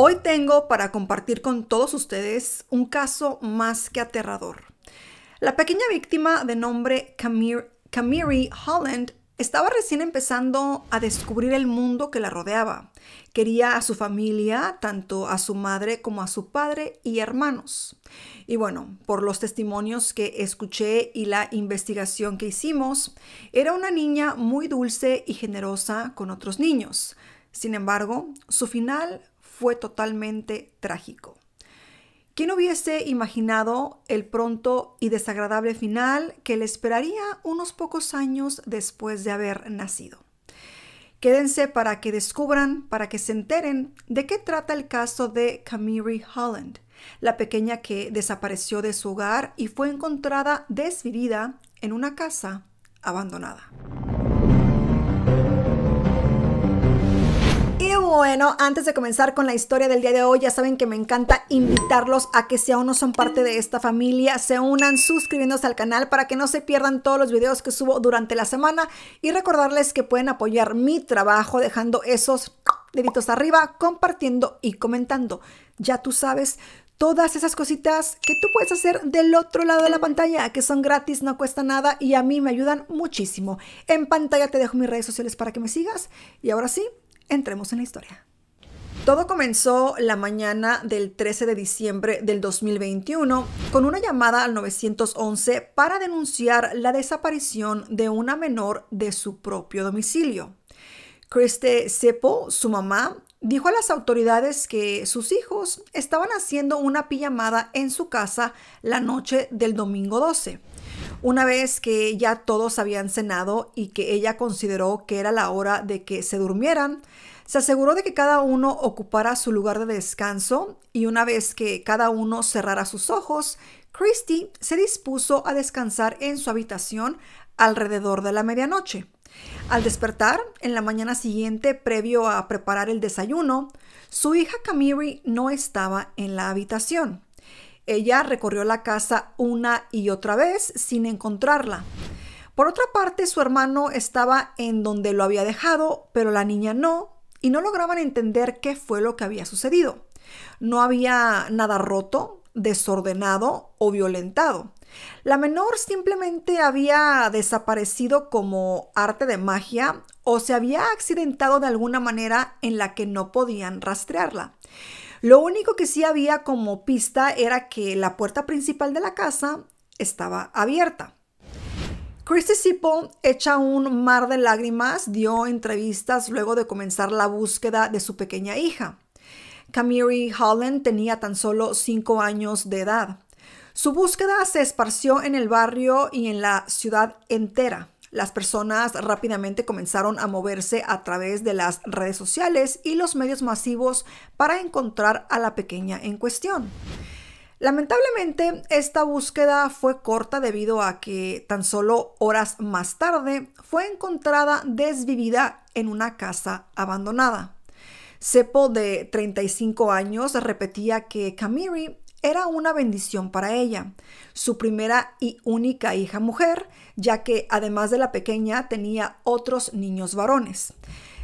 Hoy tengo para compartir con todos ustedes un caso más que aterrador. La pequeña víctima de nombre Camiri Holland estaba recién empezando a descubrir el mundo que la rodeaba. Quería a su familia, tanto a su madre como a su padre y hermanos. Y bueno, por los testimonios que escuché y la investigación que hicimos, era una niña muy dulce y generosa con otros niños. Sin embargo, su final fue totalmente trágico. ¿Quién hubiese imaginado el pronto y desagradable final que le esperaría unos pocos años después de haber nacido? Quédense para que descubran, para que se enteren de qué trata el caso de Camiri Holland, la pequeña que desapareció de su hogar y fue encontrada desvivida en una casa abandonada. bueno, antes de comenzar con la historia del día de hoy, ya saben que me encanta invitarlos a que si aún no son parte de esta familia, se unan suscribiéndose al canal para que no se pierdan todos los videos que subo durante la semana y recordarles que pueden apoyar mi trabajo dejando esos deditos arriba, compartiendo y comentando. Ya tú sabes, todas esas cositas que tú puedes hacer del otro lado de la pantalla, que son gratis, no cuesta nada y a mí me ayudan muchísimo. En pantalla te dejo mis redes sociales para que me sigas y ahora sí, entremos en la historia. Todo comenzó la mañana del 13 de diciembre del 2021 con una llamada al 911 para denunciar la desaparición de una menor de su propio domicilio. Christe Seppo, su mamá, dijo a las autoridades que sus hijos estaban haciendo una pijamada en su casa la noche del domingo 12. Una vez que ya todos habían cenado y que ella consideró que era la hora de que se durmieran, se aseguró de que cada uno ocupara su lugar de descanso y una vez que cada uno cerrara sus ojos, Christie se dispuso a descansar en su habitación alrededor de la medianoche. Al despertar, en la mañana siguiente, previo a preparar el desayuno, su hija Camiri no estaba en la habitación. Ella recorrió la casa una y otra vez sin encontrarla. Por otra parte, su hermano estaba en donde lo había dejado, pero la niña no, y no lograban entender qué fue lo que había sucedido. No había nada roto, desordenado o violentado. La menor simplemente había desaparecido como arte de magia o se había accidentado de alguna manera en la que no podían rastrearla. Lo único que sí había como pista era que la puerta principal de la casa estaba abierta. Christy Sippon, hecha un mar de lágrimas, dio entrevistas luego de comenzar la búsqueda de su pequeña hija. Camiri Holland tenía tan solo 5 años de edad. Su búsqueda se esparció en el barrio y en la ciudad entera. Las personas rápidamente comenzaron a moverse a través de las redes sociales y los medios masivos para encontrar a la pequeña en cuestión. Lamentablemente, esta búsqueda fue corta debido a que tan solo horas más tarde fue encontrada desvivida en una casa abandonada. Cepo de 35 años, repetía que Camiri... Era una bendición para ella, su primera y única hija mujer, ya que además de la pequeña tenía otros niños varones.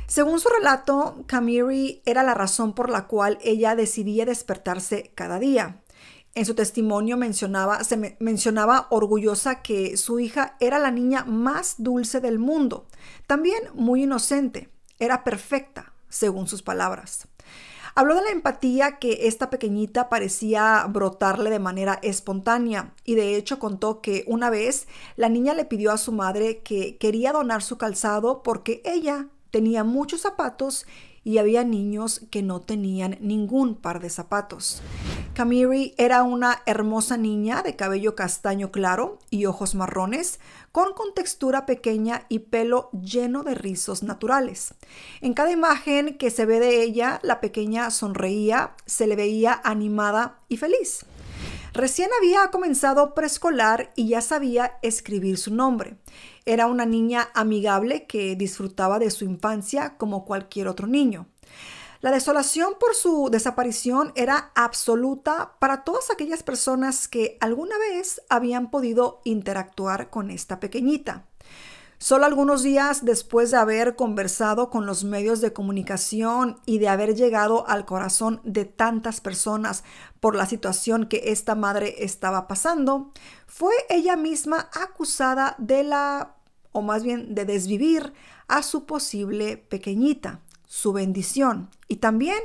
Según su relato, Camiri era la razón por la cual ella decidía despertarse cada día. En su testimonio mencionaba, se mencionaba orgullosa que su hija era la niña más dulce del mundo, también muy inocente, era perfecta, según sus palabras. Habló de la empatía que esta pequeñita parecía brotarle de manera espontánea y de hecho contó que una vez la niña le pidió a su madre que quería donar su calzado porque ella tenía muchos zapatos y había niños que no tenían ningún par de zapatos. Camiri era una hermosa niña de cabello castaño claro y ojos marrones, con contextura pequeña y pelo lleno de rizos naturales. En cada imagen que se ve de ella, la pequeña sonreía, se le veía animada y feliz. Recién había comenzado preescolar y ya sabía escribir su nombre. Era una niña amigable que disfrutaba de su infancia como cualquier otro niño. La desolación por su desaparición era absoluta para todas aquellas personas que alguna vez habían podido interactuar con esta pequeñita. Solo algunos días después de haber conversado con los medios de comunicación y de haber llegado al corazón de tantas personas por la situación que esta madre estaba pasando, fue ella misma acusada de la, o más bien de desvivir a su posible pequeñita, su bendición, y también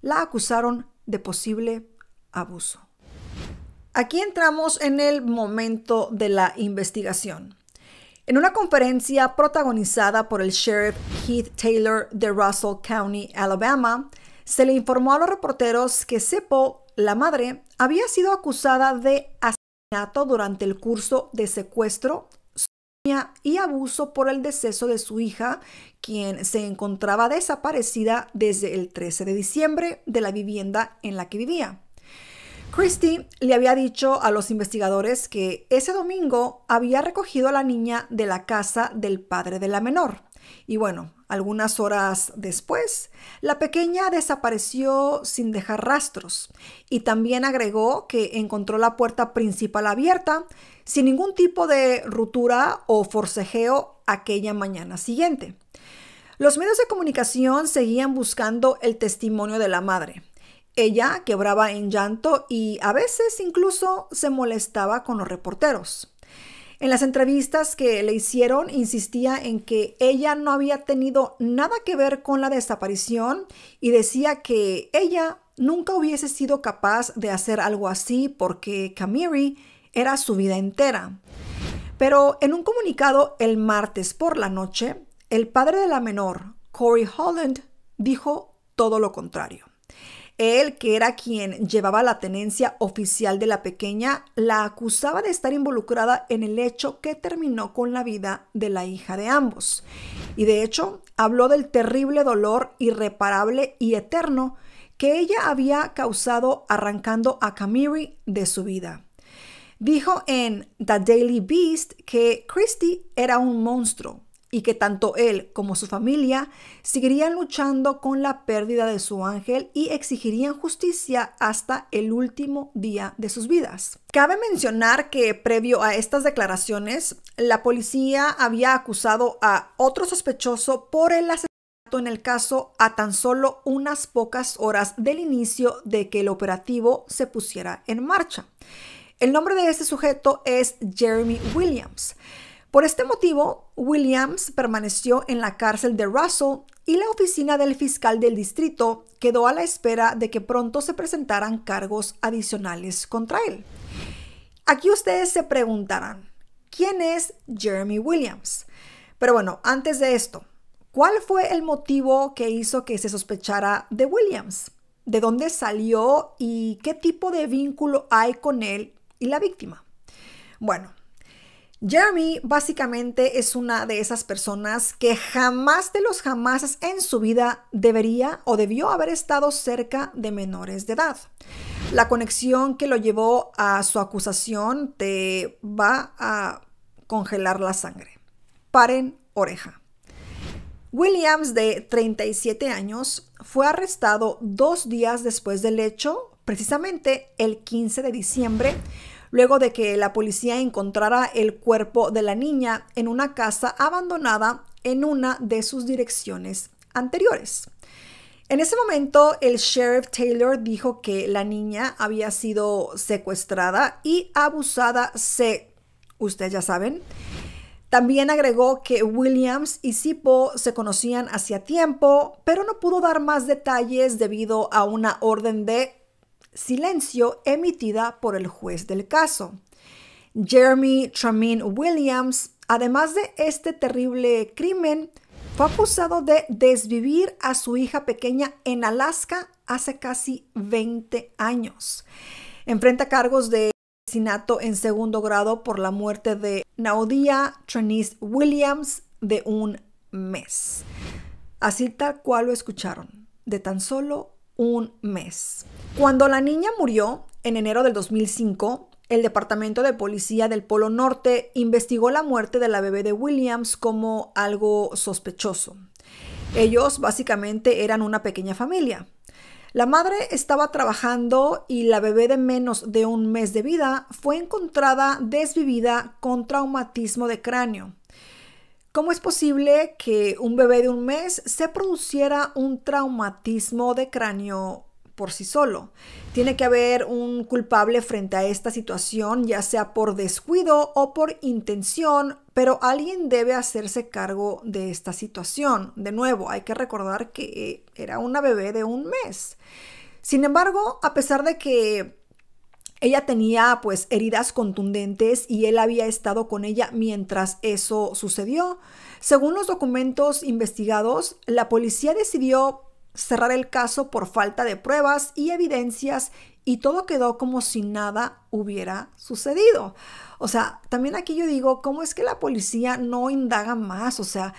la acusaron de posible abuso. Aquí entramos en el momento de la investigación. En una conferencia protagonizada por el sheriff Heath Taylor de Russell County, Alabama, se le informó a los reporteros que Seppo, la madre, había sido acusada de asesinato durante el curso de secuestro y abuso por el deceso de su hija, quien se encontraba desaparecida desde el 13 de diciembre de la vivienda en la que vivía. Christie le había dicho a los investigadores que ese domingo había recogido a la niña de la casa del padre de la menor. Y bueno, algunas horas después, la pequeña desapareció sin dejar rastros y también agregó que encontró la puerta principal abierta sin ningún tipo de ruptura o forcejeo aquella mañana siguiente. Los medios de comunicación seguían buscando el testimonio de la madre, ella quebraba en llanto y a veces incluso se molestaba con los reporteros. En las entrevistas que le hicieron insistía en que ella no había tenido nada que ver con la desaparición y decía que ella nunca hubiese sido capaz de hacer algo así porque Camiri era su vida entera. Pero en un comunicado el martes por la noche, el padre de la menor, Corey Holland, dijo todo lo contrario. Él, que era quien llevaba la tenencia oficial de la pequeña, la acusaba de estar involucrada en el hecho que terminó con la vida de la hija de ambos. Y de hecho, habló del terrible dolor irreparable y eterno que ella había causado arrancando a Camiri de su vida. Dijo en The Daily Beast que Christie era un monstruo, y que tanto él como su familia seguirían luchando con la pérdida de su ángel y exigirían justicia hasta el último día de sus vidas. Cabe mencionar que previo a estas declaraciones, la policía había acusado a otro sospechoso por el asesinato en el caso a tan solo unas pocas horas del inicio de que el operativo se pusiera en marcha. El nombre de este sujeto es Jeremy Williams. Por este motivo, Williams permaneció en la cárcel de Russell y la oficina del fiscal del distrito quedó a la espera de que pronto se presentaran cargos adicionales contra él. Aquí ustedes se preguntarán, ¿quién es Jeremy Williams? Pero bueno, antes de esto, ¿cuál fue el motivo que hizo que se sospechara de Williams? ¿De dónde salió y qué tipo de vínculo hay con él y la víctima? Bueno, Jeremy básicamente es una de esas personas que jamás de los jamás en su vida debería o debió haber estado cerca de menores de edad. La conexión que lo llevó a su acusación te va a congelar la sangre. Paren oreja. Williams, de 37 años, fue arrestado dos días después del hecho, precisamente el 15 de diciembre, luego de que la policía encontrara el cuerpo de la niña en una casa abandonada en una de sus direcciones anteriores. En ese momento, el sheriff Taylor dijo que la niña había sido secuestrada y abusada se... Ustedes ya saben. También agregó que Williams y Sipo se conocían hacía tiempo, pero no pudo dar más detalles debido a una orden de silencio emitida por el juez del caso. Jeremy Tramin Williams, además de este terrible crimen, fue acusado de desvivir a su hija pequeña en Alaska hace casi 20 años. Enfrenta cargos de asesinato en segundo grado por la muerte de Naudia Trenise Williams de un mes. Así tal cual lo escucharon, de tan solo un mes. Cuando la niña murió, en enero del 2005, el Departamento de Policía del Polo Norte investigó la muerte de la bebé de Williams como algo sospechoso. Ellos básicamente eran una pequeña familia. La madre estaba trabajando y la bebé de menos de un mes de vida fue encontrada desvivida con traumatismo de cráneo. ¿Cómo es posible que un bebé de un mes se produciera un traumatismo de cráneo por sí solo? Tiene que haber un culpable frente a esta situación, ya sea por descuido o por intención, pero alguien debe hacerse cargo de esta situación. De nuevo, hay que recordar que era una bebé de un mes. Sin embargo, a pesar de que ella tenía pues heridas contundentes y él había estado con ella mientras eso sucedió. Según los documentos investigados, la policía decidió cerrar el caso por falta de pruebas y evidencias y todo quedó como si nada hubiera sucedido. O sea, también aquí yo digo, ¿cómo es que la policía no indaga más? O sea,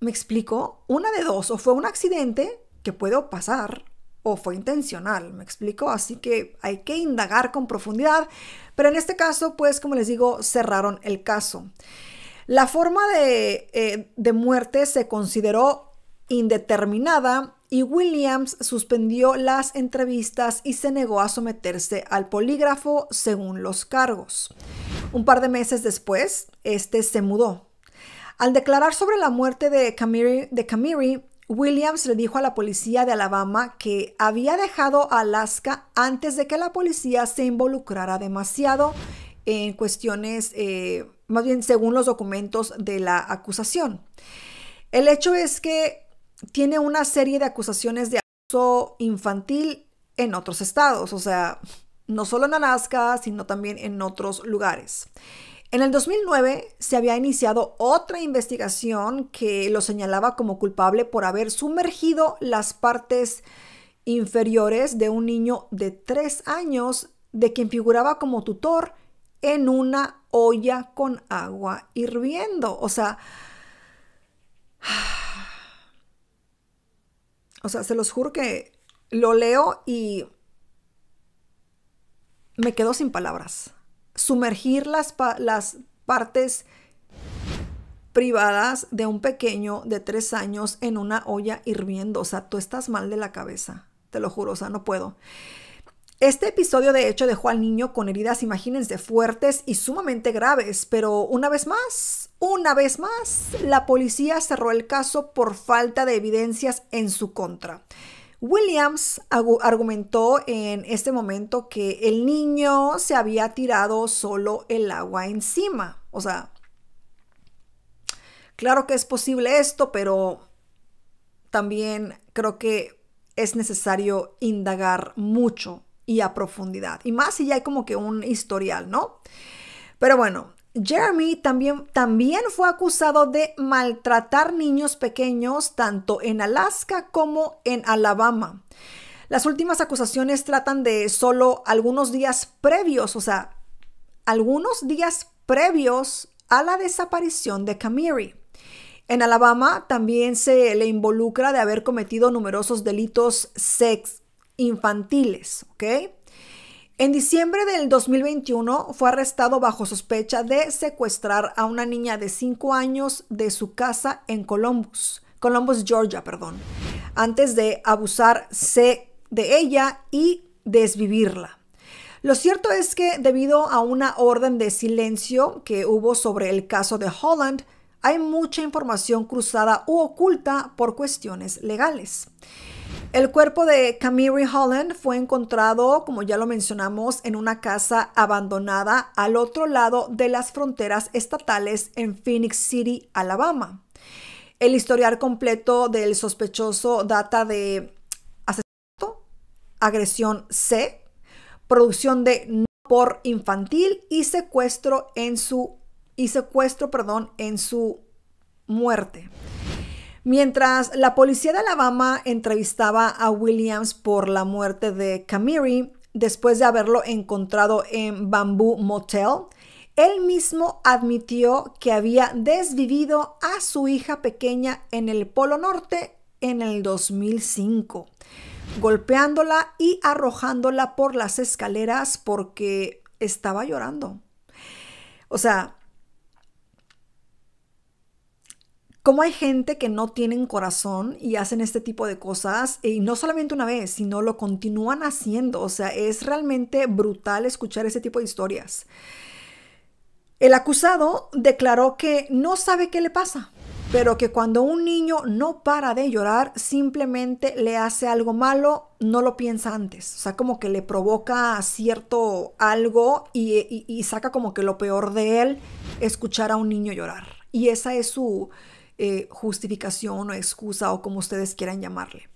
me explico, una de dos, o fue un accidente, que puede pasar, o fue intencional, ¿me explico? Así que hay que indagar con profundidad, pero en este caso, pues como les digo, cerraron el caso. La forma eh, de, muerte se consideró indeterminada y Williams suspendió las entrevistas y se negó a someterse al polígrafo según los cargos. Un par de meses después, este se mudó. Al declarar sobre la muerte de Camiri Williams le dijo a la policía de Alabama que había dejado Alaska antes de que la policía se involucrara demasiado en cuestiones, eh, más bien según los documentos de la acusación. El hecho es que tiene una serie de acusaciones de abuso infantil en otros estados, o sea, no solo en Alaska, sino también en otros lugares. En el 2009 se había iniciado otra investigación que lo señalaba como culpable por haber sumergido las partes inferiores de un niño de 3 años de quien figuraba como tutor en una olla con agua hirviendo. O sea, o sea, se los juro que lo leo y me quedo sin palabras sumergir las, partes privadas de un pequeño de tres años en una olla hirviendo. O sea, tú estás mal de la cabeza. Te lo juro, o sea, no puedo. Este episodio de hecho dejó al niño con heridas, imagínense, fuertes y sumamente graves, pero una vez más, una vez más, la policía cerró el caso por falta de evidencias en su contra. Williams argumentó en este momento que el niño se había tirado solo el agua encima. O sea, claro que es posible esto, pero también creo que es necesario indagar mucho y a profundidad. Y más si ya hay como que un historial, ¿no? Pero bueno, Jeremy también, también fue acusado de maltratar niños pequeños tanto en Alaska como en Alabama. Las últimas acusaciones tratan de solo algunos días previos, o sea, algunos días previos a la desaparición de Camiri. En Alabama también se le involucra de haber cometido numerosos delitos sex infantiles, ¿ok? En diciembre del 2021 fue arrestado bajo sospecha de secuestrar a una niña de 5 años de su casa en Columbus, Columbus, Georgia, perdón, antes de abusarse de ella y desvivirla. Lo cierto es que debido a una orden de silencio que hubo sobre el caso de Holland, hay mucha información cruzada u oculta por cuestiones legales. El cuerpo de Camille Holland fue encontrado, como ya lo mencionamos, en una casa abandonada al otro lado de las fronteras estatales en Phoenix City, Alabama. El historial completo del sospechoso data de asesinato, agresión C, producción de no por infantil y secuestro en su y secuestro, perdón, en su muerte. Mientras la policía de Alabama entrevistaba a Williams por la muerte de Camiri, después de haberlo encontrado en Bamboo Motel, él mismo admitió que había desvivido a su hija pequeña en el Polo Norte en el 2005, golpeándola y arrojándola por las escaleras porque estaba llorando. O sea, cómo hay gente que no tienen corazón y hacen este tipo de cosas, y no solamente una vez, sino lo continúan haciendo. O sea, es realmente brutal escuchar ese tipo de historias. El acusado declaró que no sabe qué le pasa, pero que cuando un niño no para de llorar, simplemente le hace algo malo, no lo piensa antes. O sea, como que le provoca cierto algo y, y saca como que lo peor de él, escuchar a un niño llorar. Y esa es su, eh, justificación o excusa o como ustedes quieran llamarle.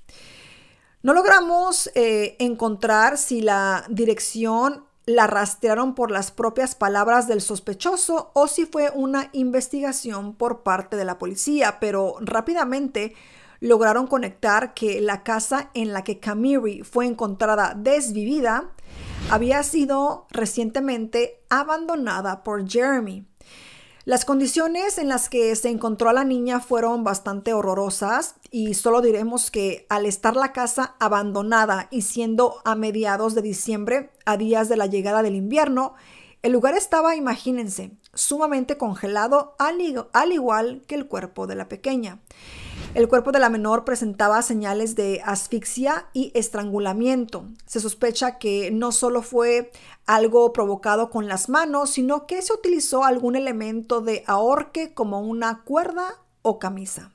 No logramos eh, encontrar si la dirección la rastrearon por las propias palabras del sospechoso o si fue una investigación por parte de la policía, pero rápidamente lograron conectar que la casa en la que Camiri fue encontrada desvivida había sido recientemente abandonada por Jeremy. Las condiciones en las que se encontró a la niña fueron bastante horrorosas y solo diremos que al estar la casa abandonada y siendo a mediados de diciembre, a días de la llegada del invierno, el lugar estaba, imagínense, sumamente congelado al, al igual que el cuerpo de la pequeña. El cuerpo de la menor presentaba señales de asfixia y estrangulamiento. Se sospecha que no solo fue algo provocado con las manos, sino que se utilizó algún elemento de ahorque como una cuerda o camisa.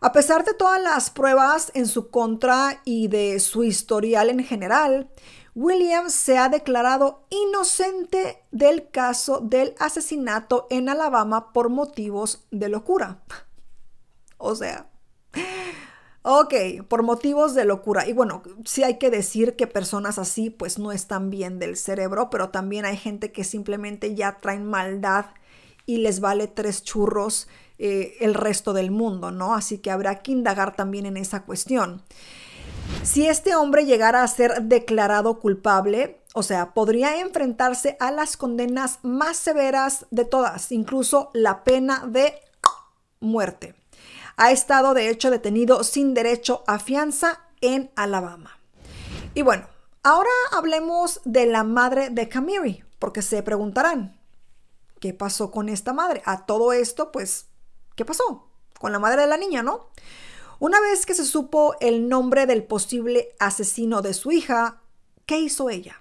A pesar de todas las pruebas en su contra y de su historial en general, Williams se ha declarado inocente del caso del asesinato en Alabama por motivos de locura. O sea, ok, por motivos de locura. Y bueno, sí hay que decir que personas así pues no están bien del cerebro, pero también hay gente que simplemente ya traen maldad y les vale tres churros eh, el resto del mundo, ¿no? Así que habrá que indagar también en esa cuestión. Si este hombre llegara a ser declarado culpable, o sea, podría enfrentarse a las condenas más severas de todas, incluso la pena de muerte ha estado de hecho detenido sin derecho a fianza en Alabama. Y bueno, ahora hablemos de la madre de Camiri, porque se preguntarán, ¿qué pasó con esta madre? A todo esto, pues, ¿qué pasó? Con la madre de la niña, ¿no? Una vez que se supo el nombre del posible asesino de su hija, ¿qué hizo ella?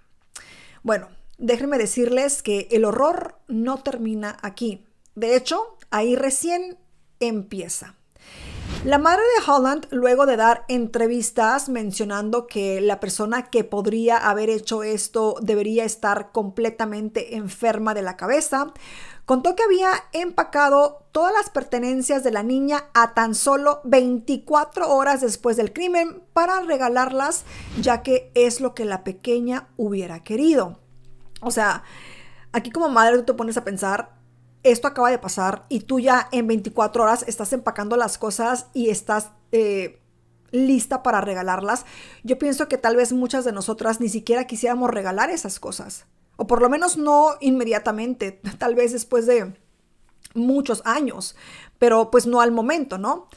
Bueno, déjenme decirles que el horror no termina aquí. De hecho, ahí recién empieza. La madre de Holland, luego de dar entrevistas mencionando que la persona que podría haber hecho esto debería estar completamente enferma de la cabeza, contó que había empacado todas las pertenencias de la niña a tan solo 24 horas después del crimen para regalarlas, ya que es lo que la pequeña hubiera querido. O sea, aquí como madre tú te pones a pensar, esto acaba de pasar y tú ya en 24 horas estás empacando las cosas y estás eh, lista para regalarlas. Yo pienso que tal vez muchas de nosotras ni siquiera quisiéramos regalar esas cosas. O por lo menos no inmediatamente, tal vez después de muchos años, pero pues no al momento, ¿no?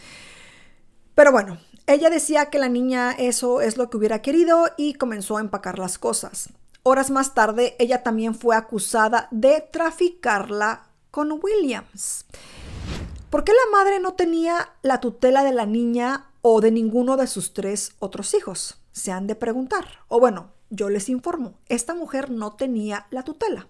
Pero bueno, ella decía que la niña eso es lo que hubiera querido y comenzó a empacar las cosas. Horas más tarde, ella también fue acusada de traficarla con Williams. ¿Por qué la madre no tenía la tutela de la niña o de ninguno de sus tres otros hijos? Se han de preguntar. O bueno, yo les informo, esta mujer no tenía la tutela.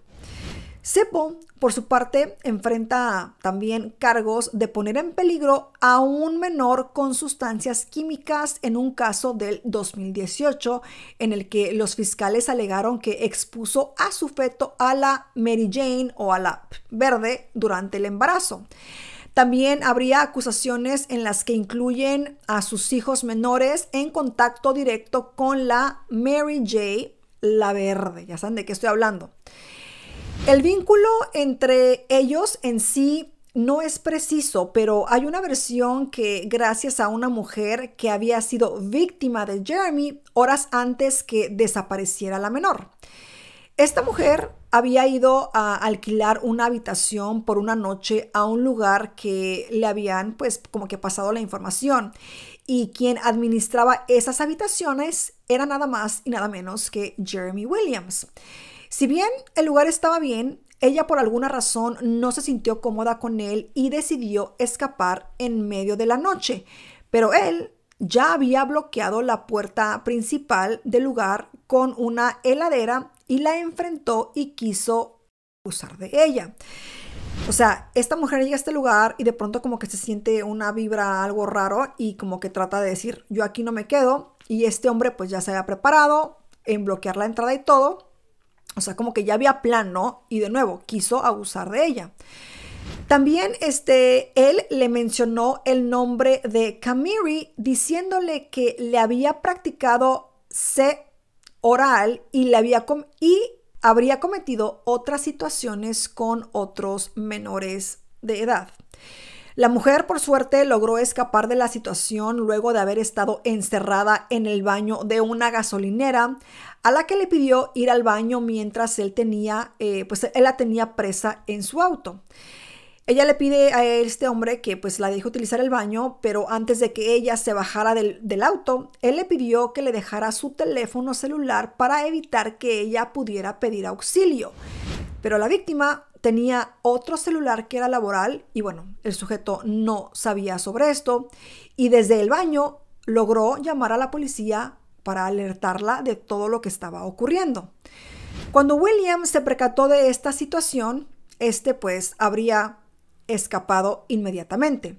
Cepo, por su parte, enfrenta también cargos de poner en peligro a un menor con sustancias químicas en un caso del 2018 en el que los fiscales alegaron que expuso a su feto a la Mary Jane o a la verde durante el embarazo. También habría acusaciones en las que incluyen a sus hijos menores en contacto directo con la Mary Jane, la verde. Ya saben de qué estoy hablando. El vínculo entre ellos en sí no es preciso, pero hay una versión que gracias a una mujer que había sido víctima de Jeremy horas antes que desapareciera la menor. Esta mujer había ido a alquilar una habitación por una noche a un lugar que le habían pues como que pasado la información y quien administraba esas habitaciones era nada más y nada menos que Jeremy Williams. Si bien el lugar estaba bien, ella por alguna razón no se sintió cómoda con él y decidió escapar en medio de la noche, pero él ya había bloqueado la puerta principal del lugar con una heladera y la enfrentó y quiso usar de ella. O sea, esta mujer llega a este lugar y de pronto como que se siente una vibra algo raro y como que trata de decir, yo aquí no me quedo. Y este hombre pues ya se había preparado en bloquear la entrada y todo. O sea, como que ya había plan, ¿no? Y de nuevo, quiso abusar de ella. También este, él le mencionó el nombre de Camiri diciéndole que le había practicado C oral y, le había y habría cometido otras situaciones con otros menores de edad. La mujer, por suerte, logró escapar de la situación luego de haber estado encerrada en el baño de una gasolinera, a la que le pidió ir al baño mientras él tenía, eh, pues él la tenía presa en su auto. Ella le pide a este hombre que pues la deje utilizar el baño, pero antes de que ella se bajara del, del, auto, él le pidió que le dejara su teléfono celular para evitar que ella pudiera pedir auxilio. Pero la víctima tenía otro celular que era laboral y bueno, el sujeto no sabía sobre esto y desde el baño logró llamar a la policía para alertarla de todo lo que estaba ocurriendo. Cuando William se percató de esta situación, este pues habría escapado inmediatamente.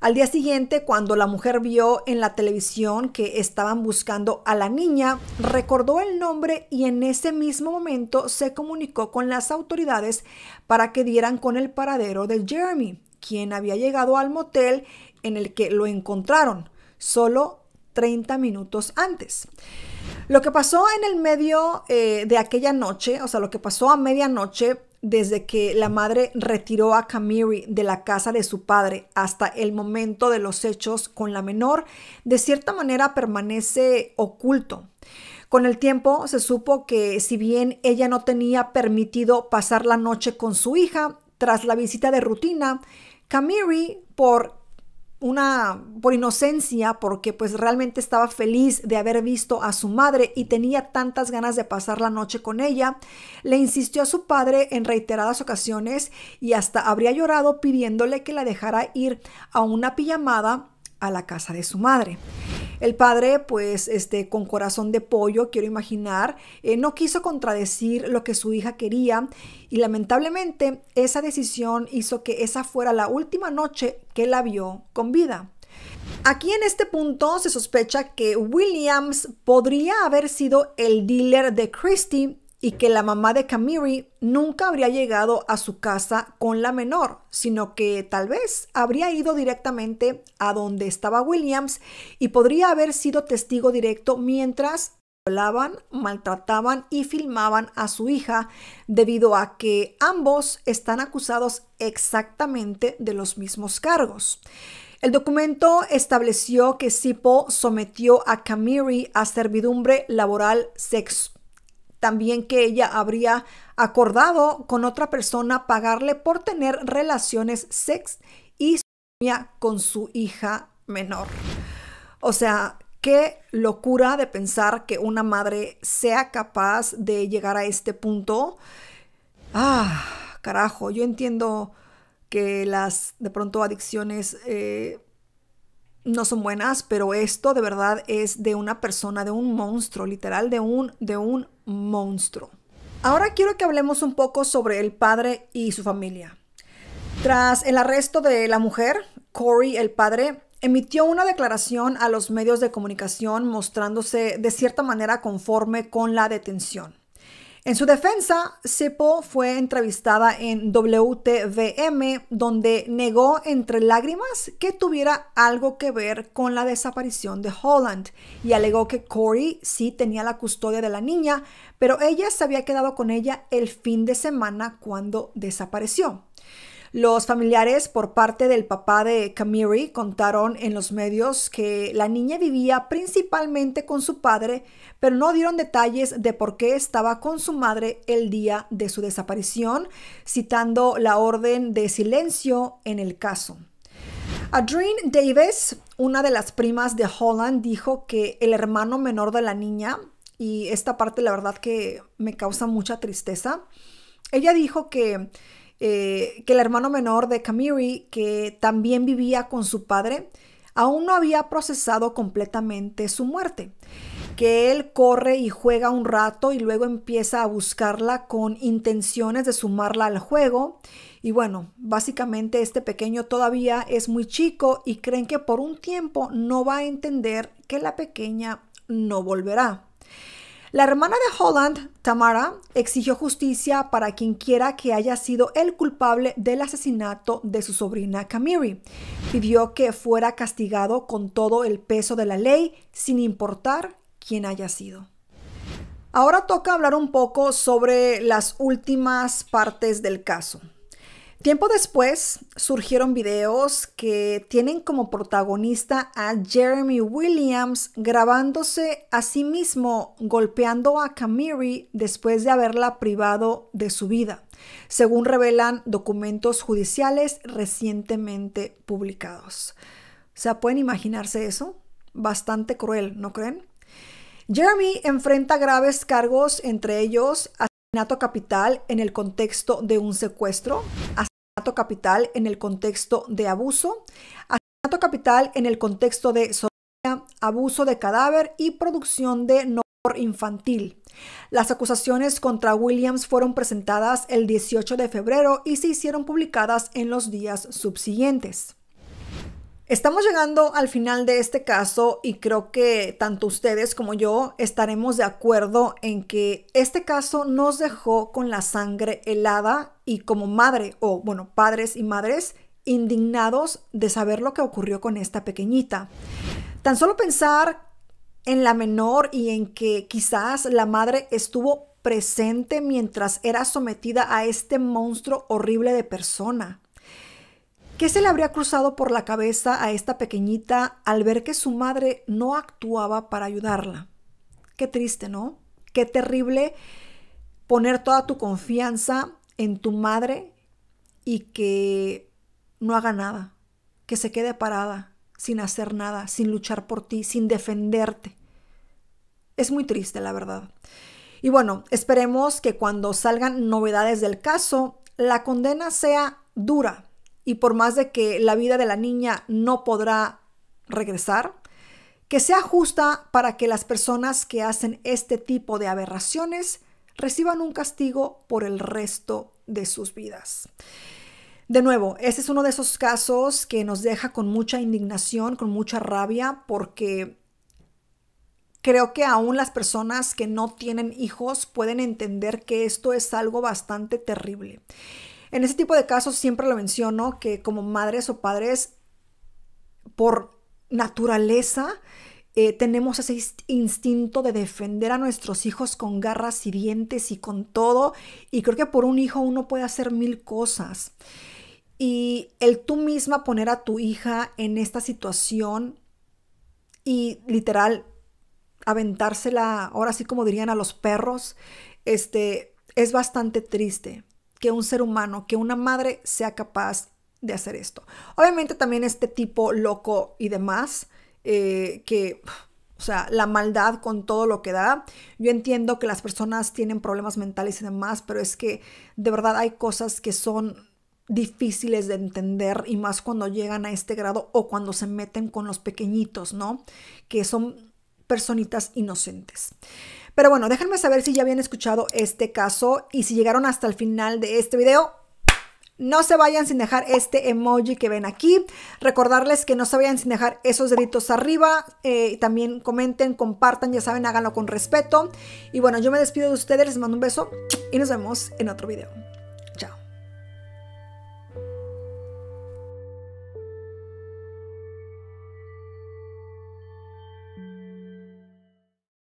Al día siguiente, cuando la mujer vio en la televisión que estaban buscando a la niña, recordó el nombre y en ese mismo momento se comunicó con las autoridades para que dieran con el paradero de Jeremy, quien había llegado al motel en el que lo encontraron, solo 30 minutos antes. Lo que pasó en el medio eh, de aquella noche, o sea, lo que pasó a medianoche, desde que la madre retiró a Camiri de la casa de su padre hasta el momento de los hechos con la menor, de cierta manera permanece oculto. Con el tiempo se supo que si bien ella no tenía permitido pasar la noche con su hija, tras la visita de rutina, Camiri, por una por inocencia porque pues realmente estaba feliz de haber visto a su madre y tenía tantas ganas de pasar la noche con ella, le insistió a su padre en reiteradas ocasiones y hasta habría llorado pidiéndole que la dejara ir a una pijamada a la casa de su madre. El padre, pues, este, con corazón de pollo, quiero imaginar, eh, no quiso contradecir lo que su hija quería y lamentablemente esa decisión hizo que esa fuera la última noche que la vio con vida. Aquí en este punto se sospecha que Williams podría haber sido el dealer de Christie y que la mamá de Camiri nunca habría llegado a su casa con la menor, sino que tal vez habría ido directamente a donde estaba Williams y podría haber sido testigo directo mientras violaban, maltrataban y filmaban a su hija, debido a que ambos están acusados exactamente de los mismos cargos. El documento estableció que Sipo sometió a Camiri a servidumbre laboral sexual también que ella habría acordado con otra persona pagarle por tener relaciones sex y con su hija menor. O sea, qué locura de pensar que una madre sea capaz de llegar a este punto. Ah, carajo, yo entiendo que las de pronto adicciones eh, no son buenas, pero esto de verdad es de una persona, de un monstruo, literal, de un, de un monstruo. Ahora quiero que hablemos un poco sobre el padre y su familia. Tras el arresto de la mujer, Corey, el padre, emitió una declaración a los medios de comunicación mostrándose de cierta manera conforme con la detención. En su defensa, Zippo fue entrevistada en WTVM, donde negó entre lágrimas que tuviera algo que ver con la desaparición de Holland y alegó que Corey sí tenía la custodia de la niña, pero ella se había quedado con ella el fin de semana cuando desapareció. Los familiares por parte del papá de Camiri contaron en los medios que la niña vivía principalmente con su padre, pero no dieron detalles de por qué estaba con su madre el día de su desaparición, citando la orden de silencio en el caso. Adrienne Davis, una de las primas de Holland, dijo que el hermano menor de la niña, y esta parte la verdad que me causa mucha tristeza, ella dijo que eh, que el hermano menor de Camiri, que también vivía con su padre, aún no había procesado completamente su muerte, que él corre y juega un rato y luego empieza a buscarla con intenciones de sumarla al juego. Y bueno, básicamente este pequeño todavía es muy chico y creen que por un tiempo no va a entender que la pequeña no volverá. La hermana de Holland, Tamara, exigió justicia para quien quiera que haya sido el culpable del asesinato de su sobrina Camiri. Pidió que fuera castigado con todo el peso de la ley, sin importar quién haya sido. Ahora toca hablar un poco sobre las últimas partes del caso. Tiempo después surgieron videos que tienen como protagonista a Jeremy Williams grabándose a sí mismo golpeando a Camiri después de haberla privado de su vida, según revelan documentos judiciales recientemente publicados. O sea, ¿pueden imaginarse eso? Bastante cruel, ¿no creen? Jeremy enfrenta graves cargos, entre ellos asesinato capital en el contexto de un secuestro, capital en el contexto de abuso, asesinato capital en el contexto de sodomía, abuso de cadáver y producción de no infantil. Las acusaciones contra Williams fueron presentadas el 18 de febrero y se hicieron publicadas en los días subsiguientes. Estamos llegando al final de este caso y creo que tanto ustedes como yo estaremos de acuerdo en que este caso nos dejó con la sangre helada y como madre o bueno, padres y madres indignados de saber lo que ocurrió con esta pequeñita. Tan solo pensar en la menor y en que quizás la madre estuvo presente mientras era sometida a este monstruo horrible de persona. ¿Qué se le habría cruzado por la cabeza a esta pequeñita al ver que su madre no actuaba para ayudarla? Qué triste, ¿no? Qué terrible poner toda tu confianza en tu madre y que no haga nada, que se quede parada, sin hacer nada, sin luchar por ti, sin defenderte. Es muy triste, la verdad. Y bueno, esperemos que cuando salgan novedades del caso, la condena sea dura, y por más de que la vida de la niña no podrá regresar, que sea justa para que las personas que hacen este tipo de aberraciones reciban un castigo por el resto de sus vidas. De nuevo, ese es uno de esos casos que nos deja con mucha indignación, con mucha rabia, porque creo que aún las personas que no tienen hijos pueden entender que esto es algo bastante terrible. En ese tipo de casos siempre lo menciono que como madres o padres, por naturaleza, eh, tenemos ese instinto de defender a nuestros hijos con garras y dientes y con todo. Y creo que por un hijo uno puede hacer mil cosas. Y el tú misma poner a tu hija en esta situación y literal aventársela, ahora sí como dirían a los perros, este, es bastante triste que un ser humano, que una madre sea capaz de hacer esto. Obviamente también este tipo loco y demás, eh, que, o sea, la maldad con todo lo que da. Yo entiendo que las personas tienen problemas mentales y demás, pero es que de verdad hay cosas que son difíciles de entender y más cuando llegan a este grado o cuando se meten con los pequeñitos, ¿no? Que son personitas inocentes. Pero bueno, déjenme saber si ya habían escuchado este caso y si llegaron hasta el final de este video. No se vayan sin dejar este emoji que ven aquí. Recordarles que no se vayan sin dejar esos deditos arriba. Eh, también comenten, compartan, ya saben, háganlo con respeto. Y bueno, yo me despido de ustedes, les mando un beso y nos vemos en otro video.